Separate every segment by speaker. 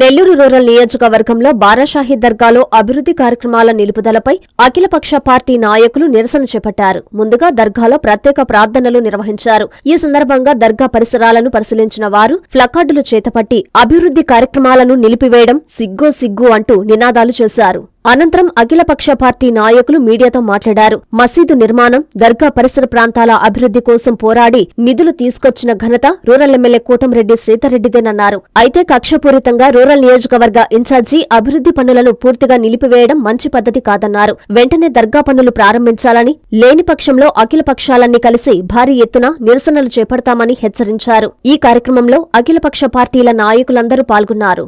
Speaker 1: Nellore rural నియోజకవర్గంలో బారాషాహి దర్గాలో అభివృద్ది కార్యక్రమాల నిలుపుదలపై అఖిలపక్ష పార్టీ నాయకులు నిరసన చేపట్టారు ముందుగా దర్గాలో ప్రత్యేక ప్రార్థనలు నిర్వహించారు ఈ సందర్భంగా దర్గా పరిసరాలను పరిశీలించిన వారు ఫ్లకార్డులు చేతపట్టి అభివృద్ది కార్యక్రమాలను నిలిపివేయడం సిగ్గో సిగ్గు అంటూ నినాదాలు చేశారు అనంతరం అఖిలపక్ష పార్టీ నాయకులు మీడియాతో మాట్లాడారు మసీదు నిర్మాణం దర్గా పరిసర ప్రాంతాల అభివృద్ధి కోసం పోరాడి నిధులు తీసుకొచ్చిన ఘనత రూరల్ ఎమ్మెల్యే కోటంరెడ్డి శ్రీధర్రెడ్డిదేనన్నారు అయితే కక్షపూరితంగా రూరల్ నియోజకవర్గ ఇన్ఛార్జి అభివృద్ధి పనులను పూర్తిగా నిలిపివేయడం మంచి పద్ధతి కాదన్నారు వెంటనే దర్గా పనులు ప్రారంభించాలని లేని పక్షంలో అఖిలపక్షాలన్నీ కలిసి భారీ ఎత్తున నిరసనలు చేపడతామని హెచ్చరించారు ఈ కార్యక్రమంలో అఖిలపక్ష పార్టీల నాయకులందరూ పాల్గొన్నారు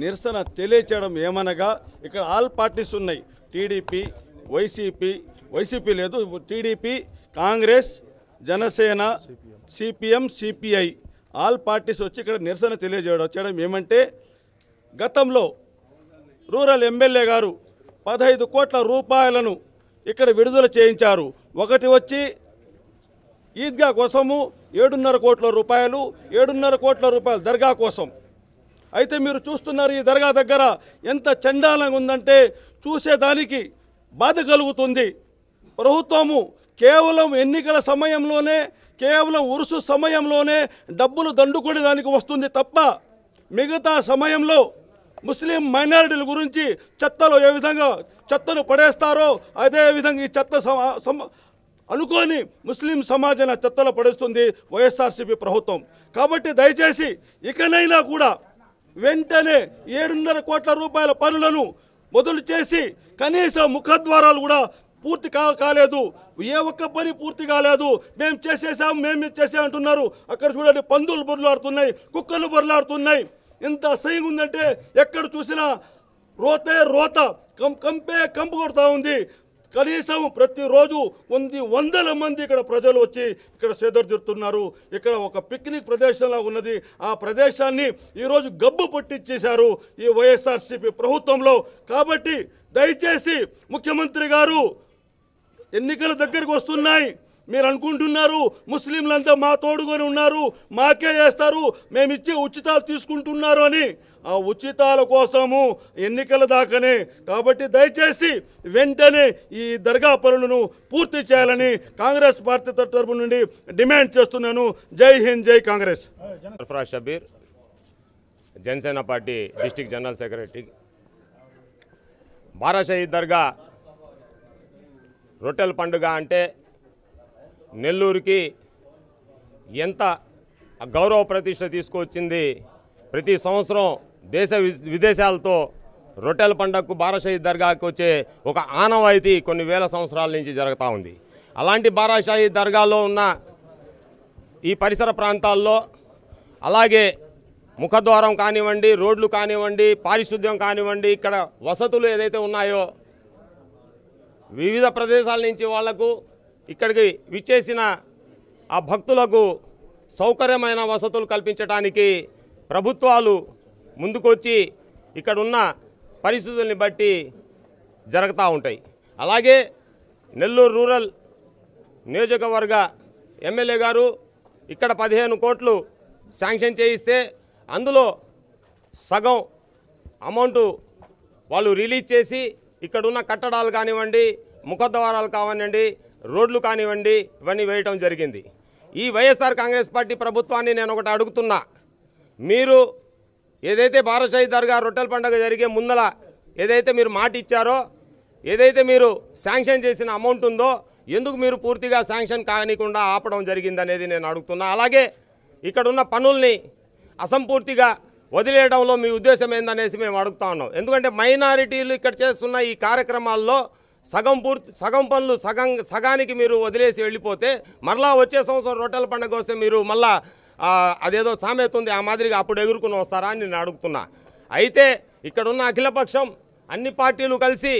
Speaker 2: నిరసన తెలియచేయడం ఏమనగా ఇక్కడ ఆల్ పార్టీస్ ఉన్నాయి టీడీపీ వైసీపీ వైసీపీ లేదు TDP Congress Janasena CPM CPI all parties వచ్చి ఇక్కడ నిరసన తెలియజేయడం చేయడం ఏమంటే గతంలో రూరల్ ఎమ్మెల్యే గారు పదహైదు కోట్ల రూపాయలను ఇక్కడ విడుదల చేయించారు ఒకటి వచ్చి ఈద్గా కోసము ఏడున్నర కోట్ల రూపాయలు ఏడున్నర కోట్ల రూపాయలు దర్గా కోసం అయితే మీరు చూస్తున్నారు ఈ దర్గా దగ్గర ఎంత చండాలంగా ఉందంటే చూసేదానికి బాధ కలుగుతుంది ప్రభుత్వము కేవలం ఎన్నికల సమయంలోనే కేవలం ఉరుసు సమయంలోనే డబ్బులు దండుకునే దానికి వస్తుంది తప్ప మిగతా సమయంలో ముస్లిం మైనారిటీల గురించి చెత్తలో ఏ విధంగా చెత్తను పడేస్తారో అదేవిధంగా ఈ చెత్త అనుకోని ముస్లిం సమాజాన్ని చెత్తలో పడేస్తుంది వైఎస్ఆర్సీపీ ప్రభుత్వం కాబట్టి దయచేసి ఇకనైనా కూడా వెంటనే ఏడున్నర కోట్ల రూపాయల పనులను మొదలు చేసి కనీస ముఖద్వారాలు కూడా పూర్తి కా కాలేదు ఏ ఒక్క పని పూర్తి కాలేదు మేము చేసేసాం మేము చేసామంటున్నారు అక్కడ చూడండి పందులు బొరలాడుతున్నాయి కుక్కలు బొరలాడుతున్నాయి ఇంత అసహ్యంగా ఉందంటే ఎక్కడ చూసినా రోతే రోత కం కంపే కంపు కొడుతూ ఉంది కనీసం ప్రతిరోజు కొన్ని వందల మంది ఇక్కడ ప్రజలు వచ్చి ఇక్కడ సేదరు తీరుతున్నారు ఇక్కడ ఒక పిక్నిక్ ప్రదేశంలా ఉన్నది ఆ ప్రదేశాన్ని ఈరోజు గబ్బు పట్టించేశారు ఈ వైఎస్ఆర్సీపీ ప్రభుత్వంలో కాబట్టి దయచేసి ముఖ్యమంత్రి గారు ఎన్నికల దగ్గరకు వస్తున్నాయి మీరు అనుకుంటున్నారు ముస్లింలంతా మా తోడుకొని ఉన్నారు మాకే చేస్తారు మేమిచ్చే ఉచితాలు తీసుకుంటున్నారు అని ఆ ఉచితాల కోసము ఎన్నికల దాకానే కాబట్టి దయచేసి వెంటనే ఈ దర్గా పనులను పూర్తి చేయాలని కాంగ్రెస్ పార్టీ తరపు నుండి డిమాండ్ చేస్తున్నాను జై హింద్ జై Congress
Speaker 3: Sarfaraz Shabbir Janasena party district general secretary Bara Dargah రొట్టెల పండుగ అంటే నెల్లూరుకి ఎంత గౌరవ ప్రతిష్ట తీసుకొచ్చింది ప్రతి సంవత్సరం దేశ విదేశాలతో రొట్టెల పండగకు బారాషాహి దర్గాకు వచ్చే ఒక ఆనవాయితీ కొన్ని వేల సంవత్సరాల నుంచి జరుగుతూ ఉంది అలాంటి బారాషాహి దర్గాలో ఉన్న ఈ పరిసర ప్రాంతాల్లో అలాగే ముఖద్వారం కానివ్వండి రోడ్లు కానివ్వండి పారిశుద్ధ్యం కానివ్వండి ఇక్కడ వసతులు ఏదైతే ఉన్నాయో వివిధ ప్రదేశాల నుంచి వాళ్లకు ఇక్కడికి విచ్చేసిన ఆ భక్తులకు సౌకర్యమైన వసతులు కల్పించడానికి ప్రభుత్వాలు ముందుకొచ్చి ఇక్కడ ఉన్న పరిస్థితుల్ని బట్టి జరుగుతూ ఉంటాయి అలాగే నెల్లూరు రూరల్ నియోజకవర్గ ఎమ్మెల్యే గారు ఇక్కడ పదిహేను కోట్లు శాంక్షన్ చేయిస్తే అందులో సగం అమౌంటు వాళ్ళు రిలీజ్ చేసి ఇక్కడున్న కట్టడాలు కానివ్వండి ముఖద్వారాలు కానివ్వండి రోడ్లు కానివ్వండి ఇవన్నీ వేయటం జరిగింది ఈ వైఎస్ఆర్ కాంగ్రెస్ పార్టీ ప్రభుత్వాన్ని నేను ఒకటి అడుగుతున్నా మీరు ఏదైతే బారసాయి దర్గా రొట్టెల పండుగ జరిగే ముందల ఏదైతే మీరు మాట ఇచ్చారో ఏదైతే మీరు శాంక్షన్ చేసిన అమౌంట్ ఉందో ఎందుకు మీరు పూర్తిగా శాంక్షన్ కానికుండా ఆపడం జరిగిందనేది నేను అడుగుతున్నా అలాగే ఇక్కడున్న పనుల్ని అసంపూర్తిగా వదిలేయడంలో మీ ఉద్దేశం ఏందనేసి మేము అడుగుతా ఉన్నాం ఎందుకంటే మైనారిటీలు ఇక్కడ చేస్తున్న ఈ కార్యక్రమాల్లో సగం పూర్తి సగం పనులు సగం సగానికి మీరు వదిలేసి వెళ్ళిపోతే మరలా వచ్చే సంవత్సరం రొట్టెల పండుగ వస్తే మీరు మళ్ళీ అదేదో సామెత ఉంది ఆ మాదిరిగా అప్పుడు ఎగురుకుని వస్తారా అని నేను అడుగుతున్నా అయితే ఇక్కడున్న అఖిలపక్షం అన్ని పార్టీలు కలిసి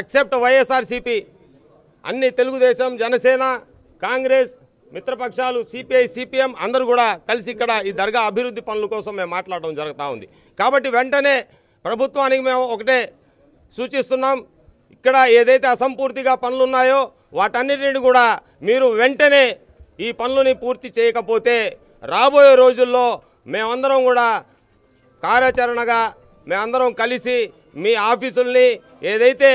Speaker 3: ఎక్సెప్ట్ వైఎస్ఆర్సీపీ అన్ని తెలుగుదేశం జనసేన కాంగ్రెస్ మిత్రపక్షాలు సిపిఐ సిపిఎం అందరూ కూడా కలిసి ఇక్కడ ఈ దర్గా అభివృద్ధి పనుల కోసం మేము మాట్లాడడం జరుగుతూ ఉంది కాబట్టి వెంటనే ప్రభుత్వానికి మేము ఒకటే సూచిస్తున్నాం ఇక్కడ ఏదైతే అసంపూర్తిగా పనులు ఉన్నాయో వాటన్నిటిని కూడా మీరు వెంటనే ఈ పనులని పూర్తి చేయకపోతే రాబోయే రోజుల్లో మేమందరం కూడా కార్యాచరణగా మేమందరం కలిసి మీ ఆఫీసుల్ని ఏదైతే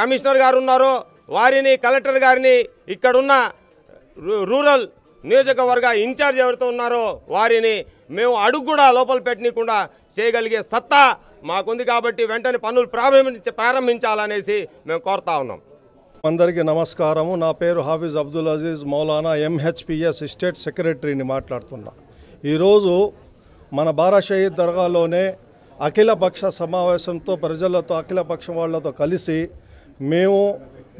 Speaker 3: కమిషనర్ గారు ఉన్నారో వారిని కలెక్టర్ గారిని ఇక్కడున్న రూరల్ నియోజకవర్గ ఇన్ఛార్జ్ ఎవరితో ఉన్నారో వారిని మేము అడుగు కూడా లోపల పెట్టనీయకుండా చేయగలిగే సత్తా మాకుంది కాబట్టి వెంటనే పనులు ప్రారంభించాలనేసి మేము కోరుతా ఉన్నాం
Speaker 4: అందరికీ నమస్కారము నా పేరు హాఫీజ్ అబ్దుల్ అజీజ్ మౌలానా ఎంహెచ్పిఎస్ స్టేట్ సెక్రటరీని మాట్లాడుతున్నా ఈరోజు మన బారా షహీద్ దర్గాలోనే అఖిలపక్ష సమావేశంతో ప్రజలతో అఖిలపక్ష వాళ్లతో కలిసి మేము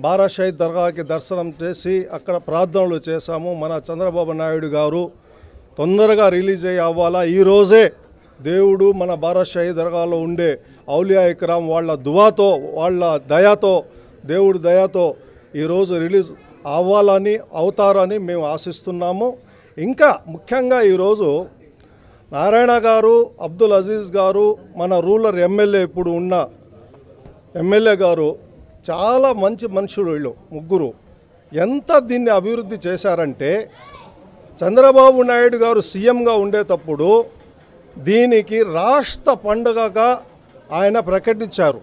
Speaker 4: బారా షహీద్ దర్గాకి దర్శనం చేసి అక్కడ ప్రార్థనలు చేశాము మన చంద్రబాబు నాయుడు గారు తొందరగా రిలీజ్ అయ్యి అవ్వాలా ఈరోజే దేవుడు మన బారా షహీద్ దర్గాలో ఉండే ఔలియా ఇక్రామ్ వాళ్ళ దువాతో వాళ్ళ దయాతో దేవుడి దయతో ఈరోజు రిలీజ్ అవ్వాలని అవుతారని మేము ఆశిస్తున్నాము ఇంకా ముఖ్యంగా ఈరోజు నారాయణ గారు అబ్దుల్ అజీజ్ గారు మన రూలర్ ఎమ్మెల్యే ఇప్పుడు ఉన్న ఎమ్మెల్యే గారు చాలా మంచి మనుషులు వీళ్ళు ముగ్గురు ఎంత దీన్ని అభివృద్ధి చేశారంటే చంద్రబాబు నాయుడు గారు సీఎంగా ఉండేటప్పుడు దీనికి రాష్ట్ర పండుగగా ఆయన ప్రకటించారు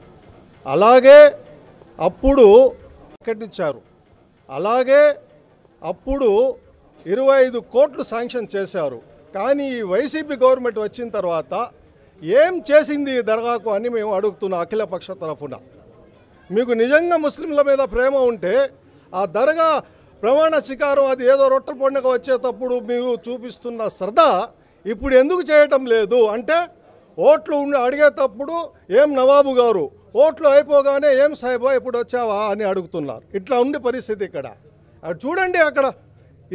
Speaker 4: అలాగే అప్పుడు ప్రకటించారు అలాగే అప్పుడు ఇరవై ఐదు కోట్లు శాంక్షన్ చేశారు కానీ ఈ వైసీపీ గవర్నమెంట్ వచ్చిన తర్వాత ఏం చేసింది ఈ దర్గాకు అని మేము అడుగుతున్నాం అఖిలపక్ష తరఫున మీకు నిజంగా ముస్లింల మీద ప్రేమ ఉంటే ఆ దర్గా ప్రమాణ శికారం అది ఏదో రొట్టె పండుగ వచ్చేటప్పుడు మీరు చూపిస్తున్న శ్రద్ధ ఇప్పుడు ఎందుకు చేయటం లేదు అంటే ఓట్లు అడిగేటప్పుడు ఏం నవాబు గారు ఓట్లు అయిపోగానే ఏం సాహిబో ఎప్పుడు వచ్చావా అని అడుగుతున్నారు ఇట్లా ఉండే పరిస్థితి ఇక్కడ అక్కడ చూడండి అక్కడ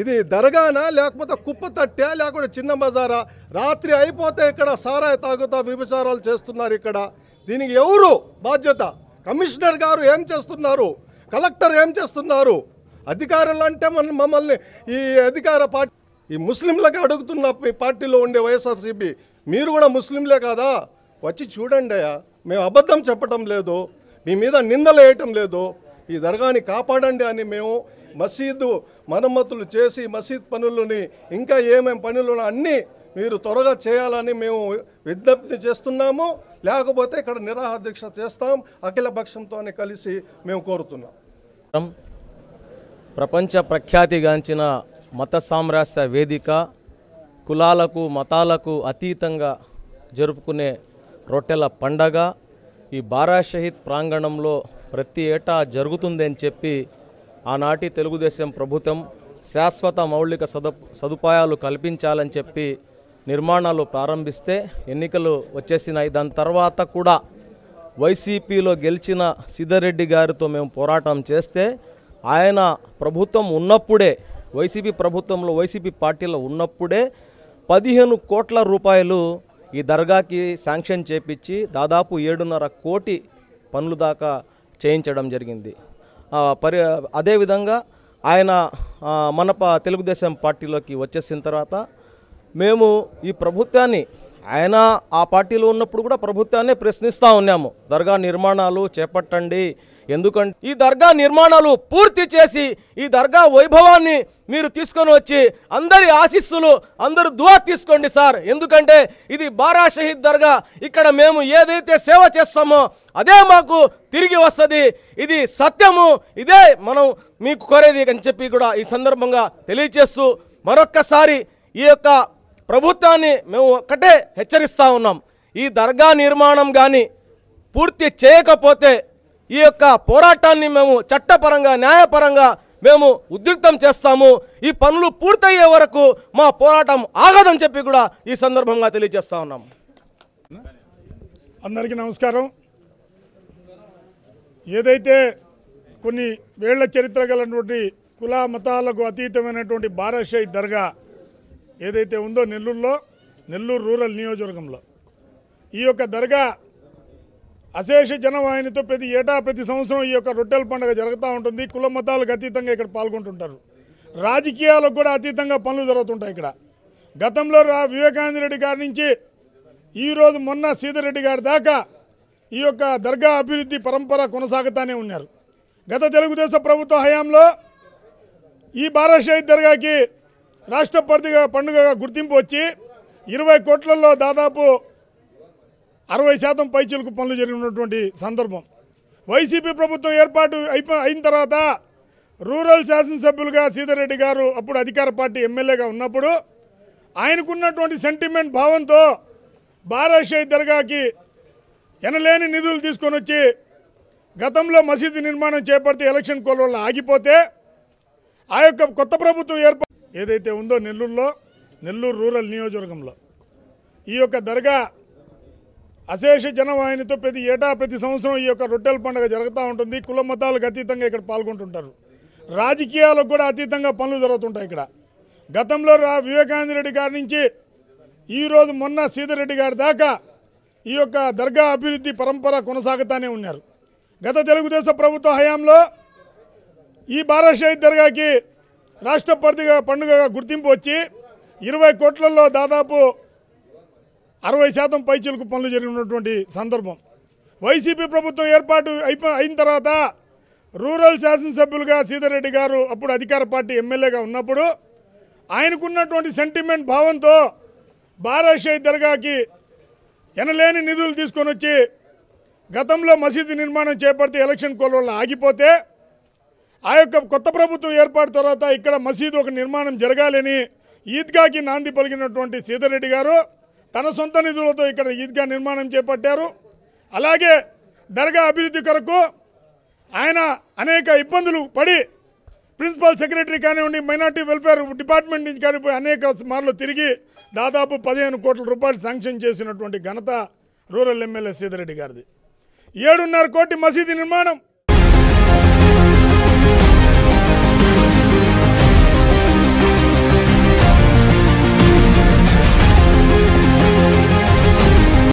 Speaker 4: ఇది దర్గానా లేకపోతే కుప్ప తట్టా లేకపోతే చిన్న బజారా రాత్రి అయిపోతే ఇక్కడ సారాయి తాగుతా విభచారాలు చేస్తున్నారు ఇక్కడ దీనికి ఎవరు బాధ్యత కమిషనర్ గారు ఏం చేస్తున్నారు కలెక్టర్ ఏం చేస్తున్నారు అధికారులు అంటే మన మమ్మల్ని ఈ అధికార పార్టీ ఈ ముస్లింలకు అడుగుతున్న పార్టీలో ఉండే వైఎస్ఆర్సీపీ మీరు కూడా ముస్లింలే కదా వచ్చి చూడండి మేము అబద్ధం చెప్పటం లేదు మీ మీద నిందలు వేయటం లేదు ఈ దర్గాని కాపాడండి అని మేము మసీదు మరమ్మతులు చేసి మసీద్ పనులని ఇంకా ఏమేమి పనులు అన్నీ మీరు త్వరగా చేయాలని మేము విజ్ఞప్తి చేస్తున్నాము లేకపోతే ఇక్కడ నిరాహార దీక్ష చేస్తాం అఖిల పక్షంతో కలిసి మేము కోరుతున్నాం
Speaker 1: ప్రపంచ ప్రఖ్యాతిగాంచిన మత సామ్రాస్య వేదిక కులాలకు మతాలకు అతీతంగా జరుపుకునే రొట్టెల పండగ ఈ బారా షహీద్ ప్రాంగణంలో ప్రతి ఏటా జరుగుతుంది అని చెప్పి ఆనాటి తెలుగుదేశం ప్రభుత్వం శాశ్వత మౌలిక సదుపాయాలు కల్పించాలని చెప్పి నిర్మాణాలు ప్రారంభిస్తే ఎన్నికలు వచ్చేసినాయి దాని తర్వాత కూడా వైసీపీలో గెలిచిన సిద్ధరెడ్డి గారితో మేము పోరాటం చేస్తే ఆయన ప్రభుత్వం ఉన్నప్పుడే వైసీపీ ప్రభుత్వంలో వైసీపీ పార్టీలో ఉన్నప్పుడే పదిహేను కోట్ల రూపాయలు ఈ దర్గాకి శాంక్షన్ చేపించి దాదాపు ఏడున్నర కోటి పనులు దాకా చేయించడం జరిగింది పరి అదేవిధంగా ఆయన మన తెలుగుదేశం పార్టీలోకి వచ్చేసిన తర్వాత మేము ఈ ప్రభుత్వాన్ని ఆయన ఆ పార్టీలో ఉన్నప్పుడు కూడా ప్రభుత్వాన్ని ప్రశ్నిస్తూ ఉన్నాము దర్గా నిర్మాణాలు చేపట్టండి ఎందుకంటే ఈ దర్గా నిర్మాణాలు పూర్తి చేసి ఈ దర్గా వైభవాన్ని మీరు తీసుకొని వచ్చి అందరి ఆశీస్సులు అందరు దువా తీసుకోండి సార్ ఎందుకంటే ఇది బారా షహీద్ దర్గా ఇక్కడ మేము ఏదైతే సేవ చేస్తామో అదే మాకు తిరిగి వస్తుంది ఇది సత్యము ఇదే మనం మీకు కోరేది అని చెప్పి కూడా ఈ సందర్భంగా తెలియజేస్తూ మరొక్కసారి ఈ యొక్క ప్రభుత్వాన్ని మేము ఒకటే హెచ్చరిస్తూ ఉన్నాం ఈ దర్గా నిర్మాణం కానీ పూర్తి చేయకపోతే ఈ యొక్క పోరాటాన్ని మేము చట్టపరంగా న్యాయపరంగా మేము ఉద్రిక్తం చేస్తాము ఈ పనులు పూర్తయ్యే వరకు మా పోరాటం ఆగదని చెప్పి కూడా ఈ సందర్భంగా తెలియజేస్తా ఉన్నాం అందరికీ నమస్కారం
Speaker 5: ఏదైతే కొన్ని వేళ్ల చరిత్ర గలటువంటి కుల మతాలకు అతీతమైనటువంటి భారత్ దర్గా ఏదైతే ఉందో నెల్లూరులో నెల్లూరు రూరల్ నియోజకవర్గంలో ఈ యొక్క దర్గా అశేష జనవాహినితో ప్రతి ఏటా ప్రతి సంవత్సరం ఈ యొక్క రొట్టెల పండుగ జరుగుతూ ఉంటుంది కుల మతాలకు అతీతంగా ఇక్కడ పాల్గొంటుంటారు రాజకీయాలకు కూడా అతీతంగా పనులు జరుగుతుంటాయి ఇక్కడ గతంలో రా వివేకానంద రెడ్డి గారి నుంచి ఈరోజు మొన్న సీతారెడ్డి గారి దాకా ఈ యొక్క దర్గా అభివృద్ధి పరంపర కొనసాగుతానే ఉన్నారు గత తెలుగుదేశం ప్రభుత్వ హయాంలో ఈ బారాషాహి దర్గాకి రాష్ట్ర పండుగ పండుగగా గుర్తింపు వచ్చి ఇరవై కోట్లలో దాదాపు అరవై శాతం పైచీలకు పనులు జరిగినటువంటి సందర్భం వైసీపీ ప్రభుత్వం ఏర్పాటు అయిన తర్వాత రూరల్ శాసనసభ్యులుగా సీతారెడ్డి గారు అప్పుడు అధికార పార్టీ ఎమ్మెల్యేగా ఉన్నప్పుడు ఆయనకున్నటువంటి సెంటిమెంట్ భావంతో బారాషాయి దర్గాకి ఎనలేని నిధులు తీసుకొని వచ్చి గతంలో మసీదు నిర్మాణం చేపడితే ఎలక్షన్ కోల్ ఆగిపోతే ఆ యొక్క కొత్త ప్రభుత్వం ఏర్పడి ఏదైతే ఉందో నెల్లూరులో నెల్లూరు రూరల్ నియోజకవర్గంలో ఈ యొక్క దర్గా అశేష జనవాహినితో ప్రతి ఏటా ప్రతి సంవత్సరం ఈ యొక్క రొట్టెల పండుగ జరుగుతూ ఉంటుంది కుల మతాలకు అతీతంగా ఇక్కడ పాల్గొంటుంటారు రాజకీయాలకు కూడా అతీతంగా పనులు జరుగుతుంటాయి ఇక్కడ గతంలో రా వివేకానందరెడ్డి రెడ్డి గారి నుంచి ఈరోజు మొన్న సీతారెడ్డి గారి దాకా ఈ యొక్క దర్గా అభివృద్ధి పరంపర కొనసాగుతానే ఉన్నారు గత తెలుగుదేశం ప్రభుత్వ హయాంలో ఈ బారాషాహి దర్గాకి రాష్ట్ర పండుగ పండుగగా గుర్తింపు వచ్చి ఇరవై కోట్లలో దాదాపు అరవై శాతం పైచీలకు పనులు జరిగినటువంటి సందర్భం వైసీపీ ప్రభుత్వం ఏర్పాటు అయిన తర్వాత రూరల్ శాసనసభ్యులుగా సీతారెడ్డి గారు అప్పుడు అధికార పార్టీ ఎమ్మెల్యేగా ఉన్నప్పుడు ఆయనకున్నటువంటి సెంటిమెంట్ భావంతో బారాషాయి దర్గాకి ఎనలేని నిధులు తీసుకొని వచ్చి గతంలో మసీదు నిర్మాణం చేపడితే ఎలక్షన్ కోల్ ఆగిపోతే ఆ యొక్క కొత్త ప్రభుత్వం ఏర్పాటు తర్వాత ఇక్కడ మసీదు ఒక నిర్మాణం జరగాలని ఈద్గాకి నాంది పలికినటువంటి సీతారెడ్డి గారు తన సొంత నిధులతో ఇక్కడ ఈద్గా నిర్మాణం చేపట్టారు అలాగే దర్గా అభివృద్ధి కొరకు ఆయన అనేక ఇబ్బందులు పడి ప్రిన్సిపల్ సెక్రటరీ కానివ్వండి మైనార్టీ వెల్ఫేర్ డిపార్ట్మెంట్ నుంచి కానిపోయి అనేక మార్లు తిరిగి దాదాపు పదిహేను కోట్ల రూపాయలు శాంక్షన్ చేసినటువంటి ఘనత రూరల్ ఎమ్మెల్యే సీతారెడ్డి గారిది ఏడున్నర కోటి మసీదు నిర్మాణం